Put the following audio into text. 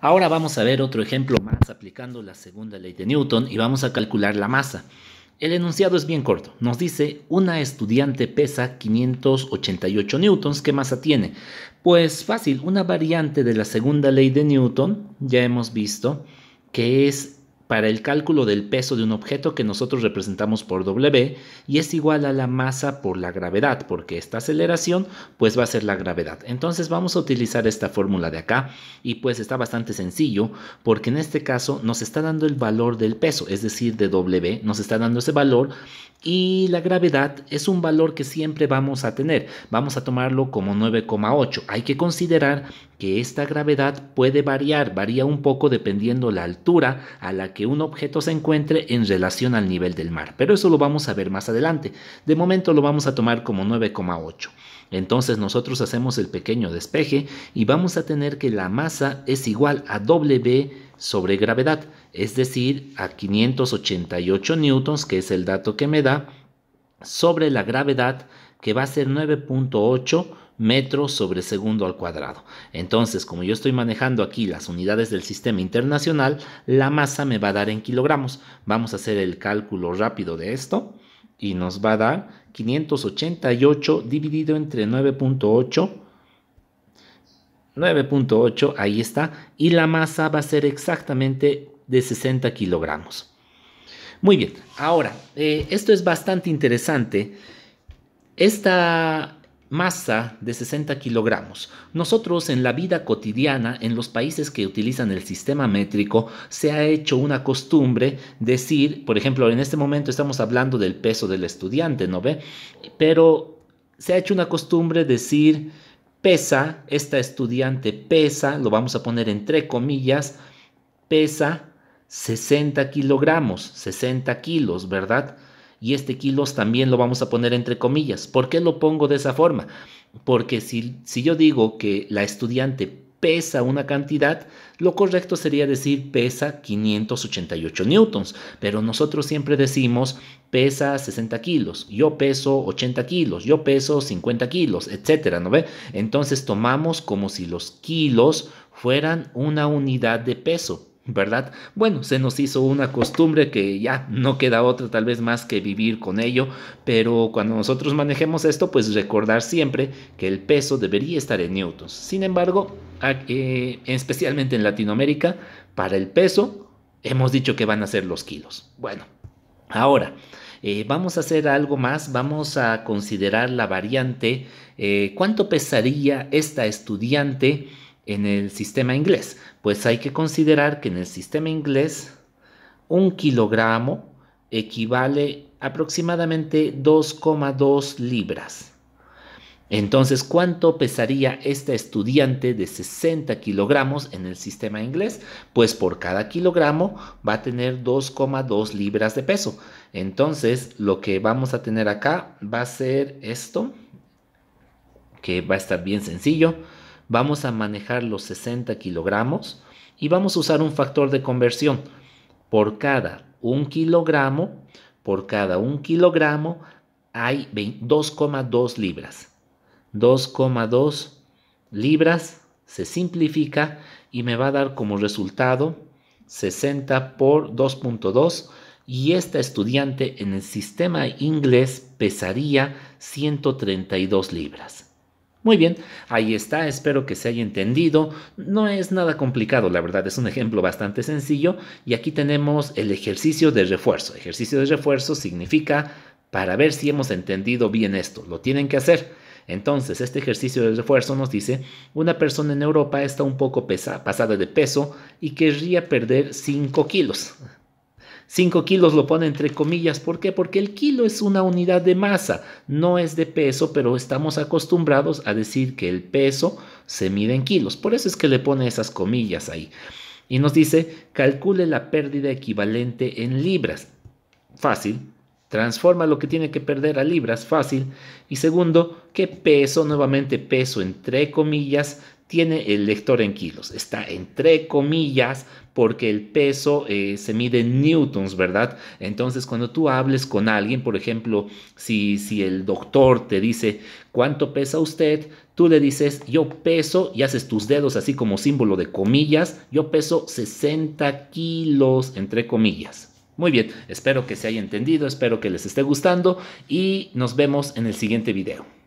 Ahora vamos a ver otro ejemplo más aplicando la segunda ley de Newton y vamos a calcular la masa. El enunciado es bien corto. Nos dice, una estudiante pesa 588 newtons, ¿qué masa tiene? Pues fácil, una variante de la segunda ley de Newton, ya hemos visto, que es para el cálculo del peso de un objeto que nosotros representamos por W y es igual a la masa por la gravedad, porque esta aceleración pues va a ser la gravedad. Entonces vamos a utilizar esta fórmula de acá y pues está bastante sencillo porque en este caso nos está dando el valor del peso, es decir, de W, nos está dando ese valor y la gravedad es un valor que siempre vamos a tener. Vamos a tomarlo como 9,8. Hay que considerar que esta gravedad puede variar, varía un poco dependiendo la altura a la que un objeto se encuentre en relación al nivel del mar, pero eso lo vamos a ver más adelante. De momento lo vamos a tomar como 9,8. Entonces nosotros hacemos el pequeño despeje y vamos a tener que la masa es igual a W sobre gravedad, es decir, a 588 newtons, que es el dato que me da, sobre la gravedad que va a ser 9.8 metros sobre segundo al cuadrado. Entonces, como yo estoy manejando aquí las unidades del sistema internacional, la masa me va a dar en kilogramos. Vamos a hacer el cálculo rápido de esto y nos va a dar 588 dividido entre 9.8. 9.8, ahí está, y la masa va a ser exactamente de 60 kilogramos. Muy bien, ahora, eh, esto es bastante interesante. Esta masa de 60 kilogramos. Nosotros en la vida cotidiana, en los países que utilizan el sistema métrico, se ha hecho una costumbre decir, por ejemplo, en este momento estamos hablando del peso del estudiante, ¿no ve? Pero se ha hecho una costumbre decir, pesa, esta estudiante pesa, lo vamos a poner entre comillas, pesa 60 kilogramos, 60 kilos, ¿verdad? y este kilos también lo vamos a poner entre comillas. ¿Por qué lo pongo de esa forma? Porque si, si yo digo que la estudiante pesa una cantidad, lo correcto sería decir pesa 588 newtons, pero nosotros siempre decimos pesa 60 kilos, yo peso 80 kilos, yo peso 50 kilos, etcétera, ¿no ve? Entonces tomamos como si los kilos fueran una unidad de peso, ¿verdad? Bueno, se nos hizo una costumbre que ya no queda otra tal vez más que vivir con ello, pero cuando nosotros manejemos esto, pues recordar siempre que el peso debería estar en newtons. Sin embargo, eh, especialmente en Latinoamérica, para el peso hemos dicho que van a ser los kilos. Bueno, ahora... Eh, vamos a hacer algo más, vamos a considerar la variante, eh, cuánto pesaría esta estudiante en el sistema inglés? Pues hay que considerar que en el sistema inglés un kilogramo equivale aproximadamente 2,2 libras. Entonces, ¿cuánto pesaría esta estudiante de 60 kilogramos en el sistema inglés? Pues por cada kilogramo va a tener 2,2 libras de peso. Entonces, lo que vamos a tener acá va a ser esto, que va a estar bien sencillo vamos a manejar los 60 kilogramos y vamos a usar un factor de conversión. Por cada 1 kilogramo, por cada 1 kilogramo hay 2,2 libras. 2,2 libras se simplifica y me va a dar como resultado 60 por 2.2 y esta estudiante en el sistema inglés pesaría 132 libras. Muy bien, ahí está, espero que se haya entendido. No es nada complicado, la verdad, es un ejemplo bastante sencillo. Y aquí tenemos el ejercicio de refuerzo. Ejercicio de refuerzo significa para ver si hemos entendido bien esto. Lo tienen que hacer. Entonces, este ejercicio de refuerzo nos dice, una persona en Europa está un poco pasada de peso y querría perder 5 kilos. 5 kilos lo pone entre comillas. ¿Por qué? Porque el kilo es una unidad de masa, no es de peso, pero estamos acostumbrados a decir que el peso se mide en kilos. Por eso es que le pone esas comillas ahí. Y nos dice, calcule la pérdida equivalente en libras. Fácil, transforma lo que tiene que perder a libras, fácil. Y segundo, ¿qué peso, nuevamente peso entre comillas, tiene el lector en kilos. Está entre comillas porque el peso eh, se mide en newtons, ¿verdad? Entonces cuando tú hables con alguien, por ejemplo, si, si el doctor te dice cuánto pesa usted, tú le dices yo peso y haces tus dedos así como símbolo de comillas, yo peso 60 kilos, entre comillas. Muy bien, espero que se haya entendido, espero que les esté gustando y nos vemos en el siguiente video.